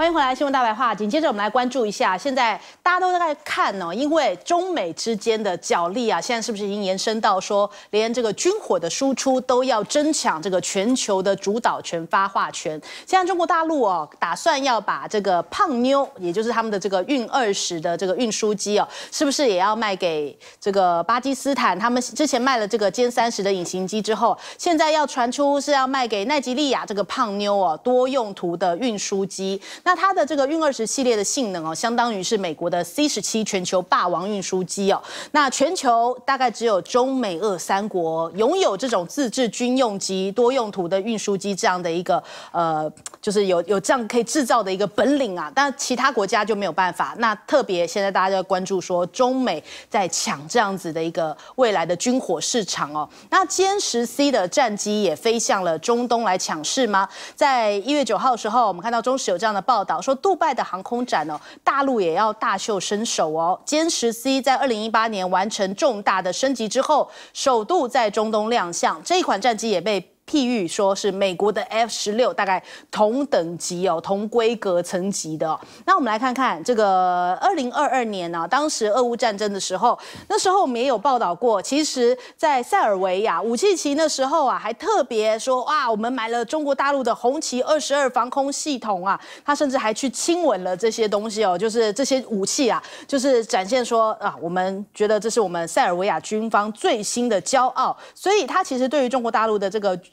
欢迎回来，《新闻大白话》。紧接着，我们来关注一下现在。大家都在看呢，因为中美之间的角力啊，现在是不是已经延伸到说，连这个军火的输出都要争抢这个全球的主导权、发话权？现在中国大陆哦，打算要把这个胖妞，也就是他们的这个运二十的这个运输机哦，是不是也要卖给这个巴基斯坦？他们之前卖了这个歼三十的隐形机之后，现在要传出是要卖给奈及利亚这个胖妞哦，多用途的运输机。那它的这个运二十系列的性能哦，相当于是美国的。C 十七全球霸王运输机哦，那全球大概只有中美俄三国拥有这种自制军用机多用途的运输机这样的一个呃，就是有有这样可以制造的一个本领啊，但其他国家就没有办法。那特别现在大家在关注说中美在抢这样子的一个未来的军火市场哦。那歼十 C 的战机也飞向了中东来抢市吗？在一月九号的时候，我们看到中石油这样的报道说，杜拜的航空展哦，大陆也要大。秀身手哦！歼十 C 在二零一八年完成重大的升级之后，首度在中东亮相。这款战机也被。譬喻说是美国的 F 十六，大概同等级哦，同规格层级的。那我们来看看这个二零二二年呢，当时俄乌战争的时候，那时候我们也有报道过。其实，在塞尔维亚武器旗的时候啊，还特别说哇，我们买了中国大陆的红旗二十二防空系统啊，他甚至还去亲吻了这些东西哦，就是这些武器啊，就是展现说啊，我们觉得这是我们塞尔维亚军方最新的骄傲。所以，他其实对于中国大陆的这个。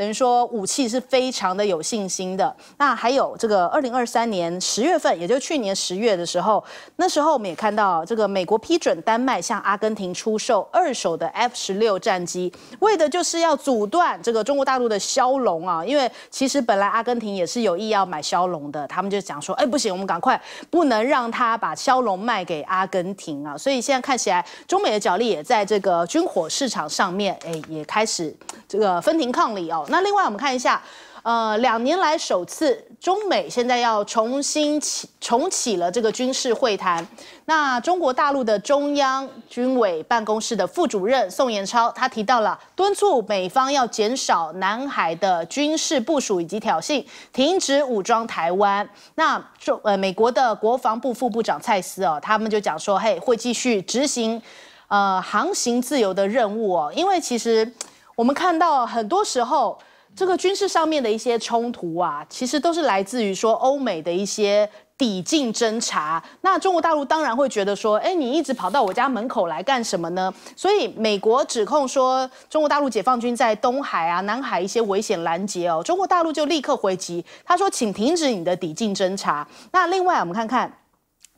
等于说武器是非常的有信心的。那还有这个二零二三年十月份，也就是去年十月的时候，那时候我们也看到这个美国批准丹麦向阿根廷出售二手的 F 十六战机，为的就是要阻断这个中国大陆的枭龙啊。因为其实本来阿根廷也是有意要买枭龙的，他们就讲说，哎不行，我们赶快不能让他把枭龙卖给阿根廷啊。所以现在看起来，中美的角力也在这个军火市场上面，哎也开始这个分庭抗礼哦。那另外我们看一下，呃，两年来首次，中美现在要重新起重启了这个军事会谈。那中国大陆的中央军委办公室的副主任宋延超，他提到了敦促美方要减少南海的军事部署以及挑衅，停止武装台湾。那中呃美国的国防部副部长蔡斯哦，他们就讲说，嘿，会继续执行呃航行自由的任务哦，因为其实。我们看到很多时候，这个军事上面的一些冲突啊，其实都是来自于说欧美的一些抵近侦察。那中国大陆当然会觉得说，哎，你一直跑到我家门口来干什么呢？所以美国指控说，中国大陆解放军在东海啊、南海一些危险拦截哦。中国大陆就立刻回击，他说，请停止你的抵近侦察。那另外我们看看。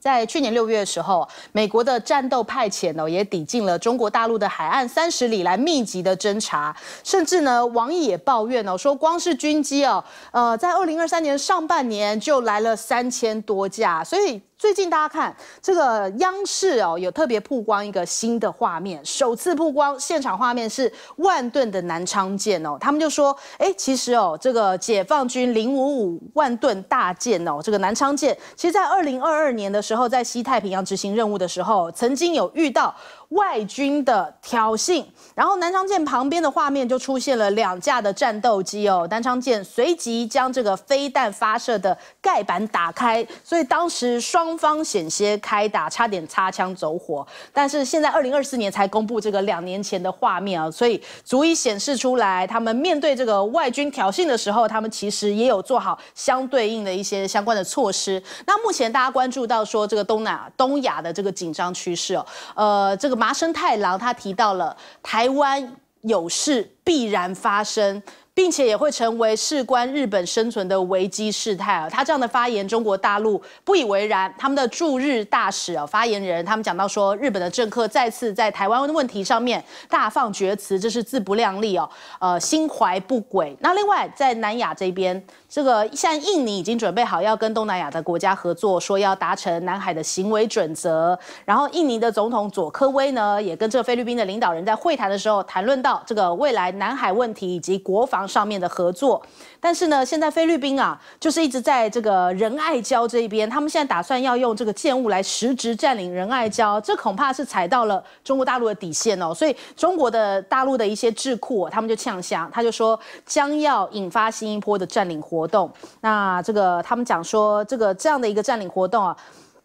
在去年六月的时候，美国的战斗派遣呢也抵近了中国大陆的海岸三十里来密集的侦查，甚至呢，网毅也抱怨呢说光是军机哦，呃，在二零二三年上半年就来了三千多架，所以。最近大家看这个央视哦，有特别曝光一个新的画面，首次曝光现场画面是万吨的南昌舰哦。他们就说，哎，其实哦，这个解放军零五五万吨大舰哦，这个南昌舰，其实在二零二二年的时候，在西太平洋执行任务的时候，曾经有遇到。外军的挑衅，然后南昌舰旁边的画面就出现了两架的战斗机哦，南昌舰随即将这个飞弹发射的盖板打开，所以当时双方险些开打，差点擦枪走火。但是现在二零二四年才公布这个两年前的画面啊，所以足以显示出来，他们面对这个外军挑衅的时候，他们其实也有做好相对应的一些相关的措施。那目前大家关注到说这个东南亚、东亚的这个紧张趋势哦，呃，这个。麻生太郎他提到了台湾有事必然发生，并且也会成为事关日本生存的危机事态啊！他这样的发言，中国大陆不以为然。他们的驻日大使啊，发言人他们讲到说，日本的政客再次在台湾问题上面大放厥词，这是自不量力哦，呃，心怀不轨。那另外在南亚这边。这个像印尼已经准备好要跟东南亚的国家合作，说要达成南海的行为准则。然后印尼的总统佐科威呢，也跟这个菲律宾的领导人，在会谈的时候谈论到这个未来南海问题以及国防上面的合作。但是呢，现在菲律宾啊，就是一直在这个仁爱礁这一边，他们现在打算要用这个舰务来实质占领仁爱礁，这恐怕是踩到了中国大陆的底线哦。所以中国的大陆的一些智库，他们就呛声，他就说将要引发新一波的占领活。活动，那这个他们讲说，这个这样的一个占领活动啊，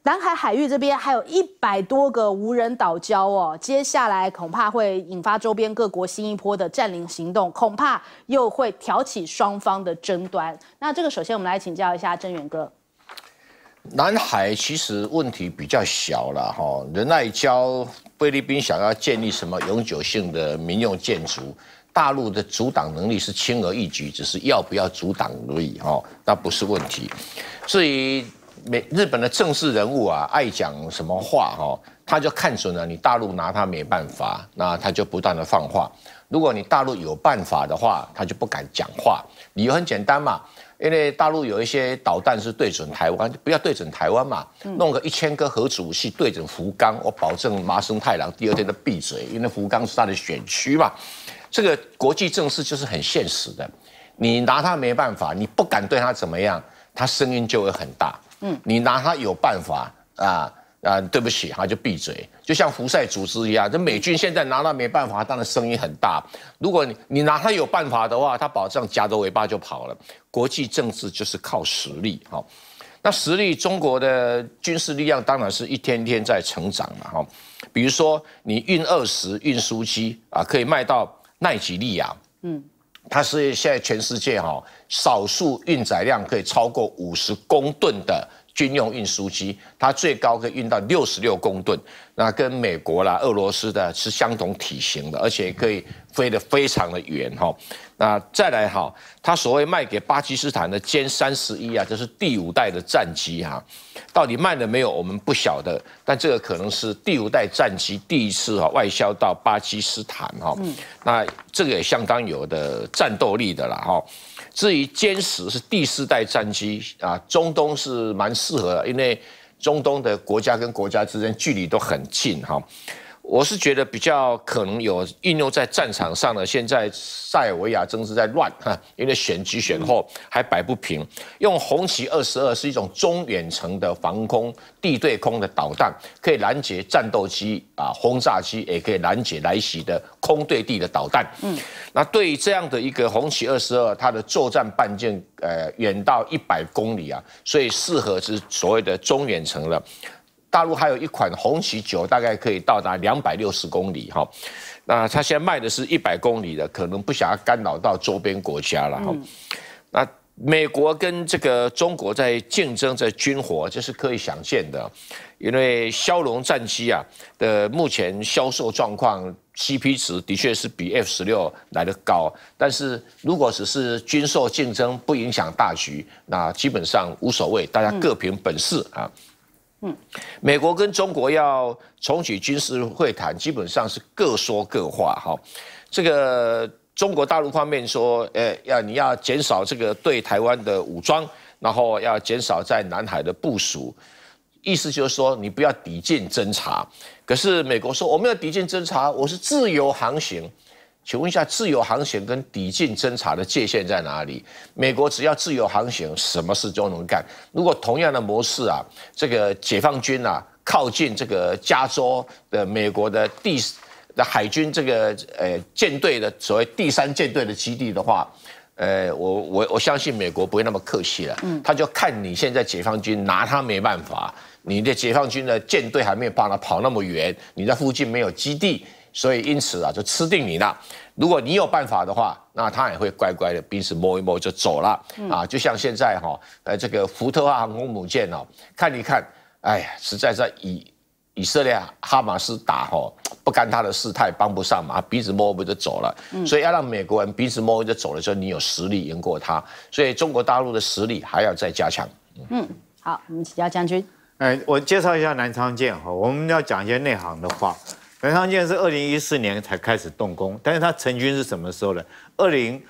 南海海域这边还有一百多个无人岛礁哦，接下来恐怕会引发周边各国新一波的占领行动，恐怕又会挑起双方的争端。那这个首先我们来请教一下郑远哥，南海其实问题比较小了哈，仁爱礁，菲律宾想要建立什么永久性的民用建筑？大陆的阻挡能力是轻而易举，只是要不要阻挡而已哦，那不是问题。至于美日本的政治人物啊，爱讲什么话哦，他就看准了你大陆拿他没办法，那他就不断的放话。如果你大陆有办法的话，他就不敢讲话。理由很简单嘛，因为大陆有一些导弹是对准台湾，不要对准台湾嘛，弄个一千个核武器对准福冈，我保证麻生太郎第二天都闭嘴，因为福冈是他的选区嘛。这个国际政治就是很现实的，你拿他没办法，你不敢对他怎么样，他声音就会很大。嗯，你拿他有办法啊啊，对不起，他就闭嘴，就像胡塞组织一样。这美军现在拿他没办法，当然声音很大。如果你你拿他有办法的话，他保证夹着尾巴就跑了。国际政治就是靠实力哈，那实力中国的军事力量当然是一天天在成长了哈。比如说你运二十运输机啊，可以卖到。奈及利亚，嗯，它是现在全世界哈少数运载量可以超过五十公吨的。军用运输机，它最高可以运到六十六公吨，那跟美国啦、俄罗斯的是相同体型的，而且可以飞得非常的远哈。那再来哈，它所谓卖给巴基斯坦的歼三十一啊，这是第五代的战机哈，到底卖了没有，我们不晓得，但这个可能是第五代战机第一次哈外销到巴基斯坦哈，那这个也相当有的战斗力的啦哈。至于歼十是第四代战机啊，中东是蛮适合的，因为中东的国家跟国家之间距离都很近哈。我是觉得比较可能有运用在战场上的。现在塞尔维亚正是在乱哈，因为选举选后还摆不平。用红旗二十二是一种中远程的防空地对空的导弹，可以拦截战斗机啊、轰炸机，也可以拦截来袭的空对地的导弹。嗯，那对于这样的一个红旗二十二，它的作战半径呃远到一百公里啊，所以适合是所谓的中远程了。大陆还有一款红旗九，大概可以到达两百六十公里哈，那它现在卖的是一百公里的，可能不想要干扰到周边国家了哈。那美国跟这个中国在竞争在军火，这是可以想见的。因为枭龙战机啊的目前销售状况，C P 值的确是比 F 十六来的高，但是如果只是军售竞争，不影响大局，那基本上无所谓，大家各凭本事啊。嗯，美国跟中国要重启军事会谈，基本上是各说各话哈。这个中国大陆方面说，呃，要你要减少这个对台湾的武装，然后要减少在南海的部署，意思就是说你不要抵近侦察。可是美国说，我没有抵近侦察，我是自由航行。请问一下，自由航行跟抵近侦察的界限在哪里？美国只要自由航行，什么事都能干。如果同样的模式啊，这个解放军啊靠近这个加州的美国的第的海军这个呃舰队的所谓第三舰队的基地的话，呃，我我我相信美国不会那么客气了。嗯，他就看你现在解放军拿他没办法，你的解放军的舰队还没有办法跑那么远，你在附近没有基地。所以因此啊，就吃定你了。如果你有办法的话，那他也会乖乖的彼此摸一摸就走了。啊，就像现在哈，呃，这个福特号航空母舰哦，看一看，哎呀，实在在以以色列哈马斯打哈，不干他的事，也帮不上忙，彼此摸不就走了。所以要让美国人彼此摸摸就走了就你有实力赢过他。所以中国大陆的实力还要再加强。嗯，好，我们请教将军。哎，我介绍一下南昌舰哈，我们要讲一些内行的话。南昌舰是二零一四年才开始动工，但是它成军是什么时候呢？二零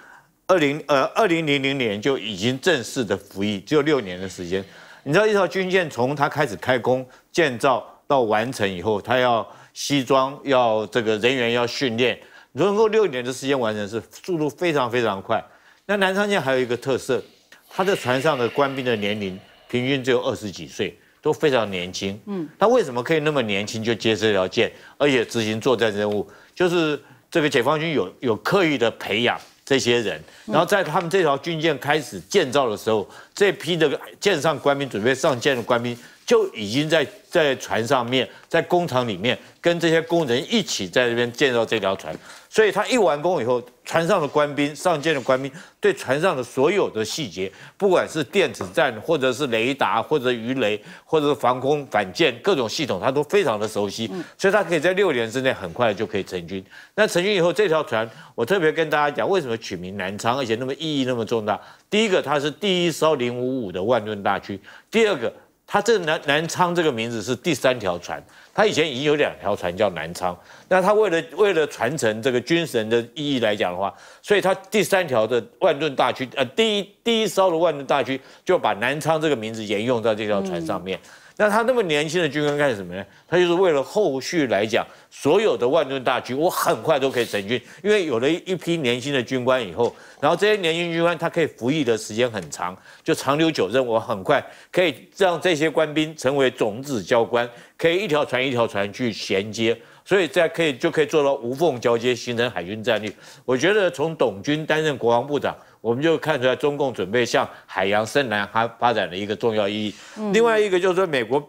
二零呃二零零零年就已经正式的服役，只有六年的时间。你知道，一艘军舰从它开始开工建造到完成以后，它要西装，要这个人员要训练，能够六年的时间完成，是速度非常非常快。那南昌舰还有一个特色，它的船上的官兵的年龄平均只有二十几岁。都非常年轻，嗯，他为什么可以那么年轻就接这条舰，而且执行作战任务？就是这个解放军有有刻意的培养这些人，然后在他们这条军舰开始建造的时候，这批的舰上官兵准备上舰的官兵。就已经在在船上面，在工厂里面跟这些工人一起在这边建造这条船，所以他一完工以后，船上的官兵上舰的官兵对船上的所有的细节，不管是电子战，或者是雷达，或者鱼雷，或者防空反舰各种系统，他都非常的熟悉，所以他可以在六年之内很快就可以成军。那成军以后，这条船我特别跟大家讲，为什么取名南昌，而且那么意义那么重大？第一个，它是第一艘零五五的万吨大驱；，第二个。他这南南昌这个名字是第三条船，他以前已经有两条船叫南昌，那他为了为了传承这个军神的意义来讲的话，所以他第三条的万吨大驱，呃第一第一艘的万吨大驱就把南昌这个名字沿用在这条船上面。那他那么年轻的军官干什么呢？他就是为了后续来讲，所有的万吨大驱，我很快都可以成军，因为有了一批年轻的军官以后，然后这些年轻军官他可以服役的时间很长，就长留久任，我很快可以让这些官兵成为种子教官，可以一条船一条船去衔接，所以在可以就可以做到无缝交接，形成海军战略。我觉得从董军担任国防部长。我们就看出来中共准备向海洋深蓝发发展的一个重要意义。另外一个就是说，美国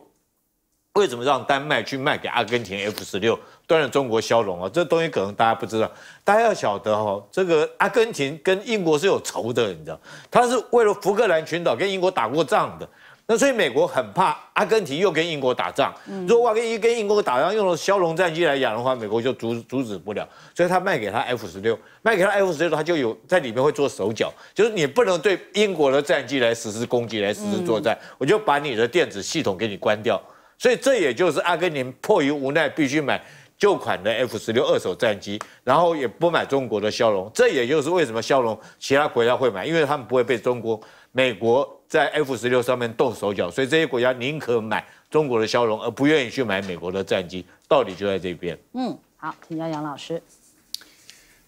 为什么让丹麦去卖给阿根廷 F 十六，端了中国消融啊？这东西可能大家不知道，大家要晓得哦，这个阿根廷跟英国是有仇的，你知道，他是为了福克兰群岛跟英国打过仗的。那所以美国很怕阿根廷又跟英国打仗。如果阿根廷跟英国打仗，用了枭龙战机来养的话，美国就阻阻止不了。所以他卖给他 F 十六，卖给他 F 十六，他就有在里面会做手脚。就是你不能对英国的战机来实施攻击，来实施作战，我就把你的电子系统给你关掉。所以这也就是阿根廷迫于无奈，必须买旧款的 F 十六二手战机，然后也不买中国的枭龙。这也就是为什么枭龙其他国家会买，因为他们不会被中国。美国在 F 十六上面动手脚，所以这些国家宁可买中国的消龙，而不愿意去买美国的战机，道理就在这边。嗯，好，请杨老师。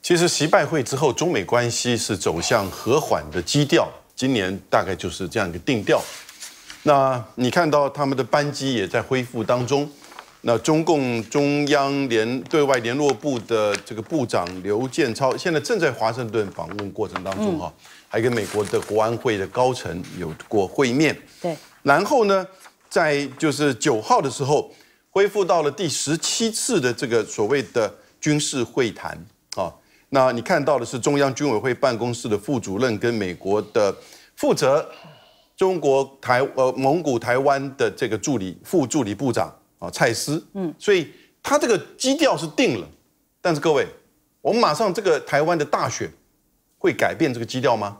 其实习拜会之后，中美关系是走向和缓的基调，今年大概就是这样一个定调。那你看到他们的班机也在恢复当中，那中共中央联对外联络部的这个部长刘建超现在正在华盛顿访问过程当中哈。还跟美国的国安会的高层有过会面，对。然后呢，在就是九号的时候，恢复到了第十七次的这个所谓的军事会谈啊。那你看到的是中央军委会办公室的副主任跟美国的负责中国台呃蒙古台湾的这个助理副助理部长啊蔡司，嗯。所以他这个基调是定了，但是各位，我们马上这个台湾的大选。会改变这个基调吗？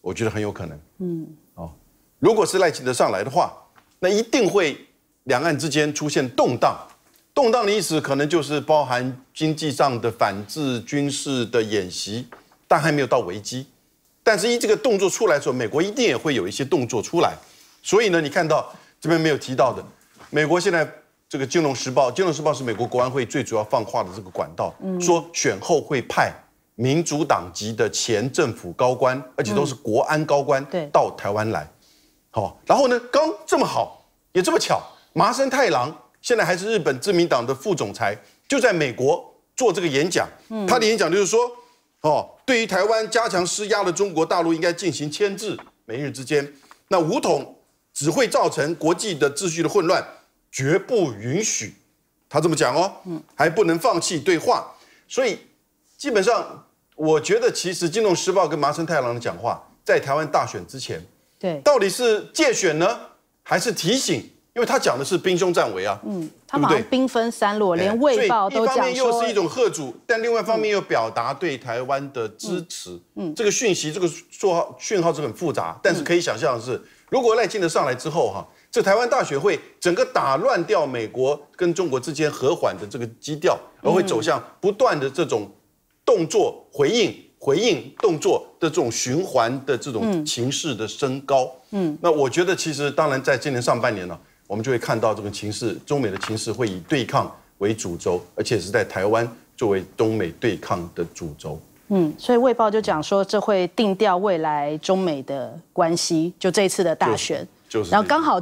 我觉得很有可能。嗯，哦，如果是赖清德上来的话，那一定会两岸之间出现动荡。动荡的意思可能就是包含经济上的反制、军事的演习，但还没有到危机。但是依这个动作出来的时候，美国一定也会有一些动作出来。所以呢，你看到这边没有提到的，美国现在这个《金融时报》，《金融时报》是美国国安会最主要放话的这个管道，说选后会派。民主党籍的前政府高官，而且都是国安高官，对，到台湾来，好，然后呢，刚这么好，也这么巧，麻生太郎现在还是日本自民党的副总裁，就在美国做这个演讲，他的演讲就是说，哦，对于台湾加强施压的中国大陆应该进行牵制，美日之间，那武统只会造成国际的秩序的混乱，绝不允许，他这么讲哦，嗯，还不能放弃对话，所以基本上。我觉得其实《金融时报》跟麻生太郎的讲话，在台湾大选之前，对，到底是借选呢，还是提醒？因为他讲的是兵凶战危啊，嗯，他们兵分三路，连《卫报》都讲一方面又是一种贺主，但另外一方面又表达对台湾的支持，嗯，这个讯息，这个做讯号是很复杂，但是可以想象的是，如果赖清德上来之后哈，这台湾大学会整个打乱掉美国跟中国之间和缓的这个基调，而会走向不断的这种。动作回应回应动作的这种循环的这种情势的升高，嗯，那我觉得其实当然在今年上半年呢，我们就会看到这个情势，中美的情势会以对抗为主轴，而且是在台湾作为中美对抗的主轴，嗯，所以卫报就讲说这会定调未来中美的关系，就这次的大选，然后刚好。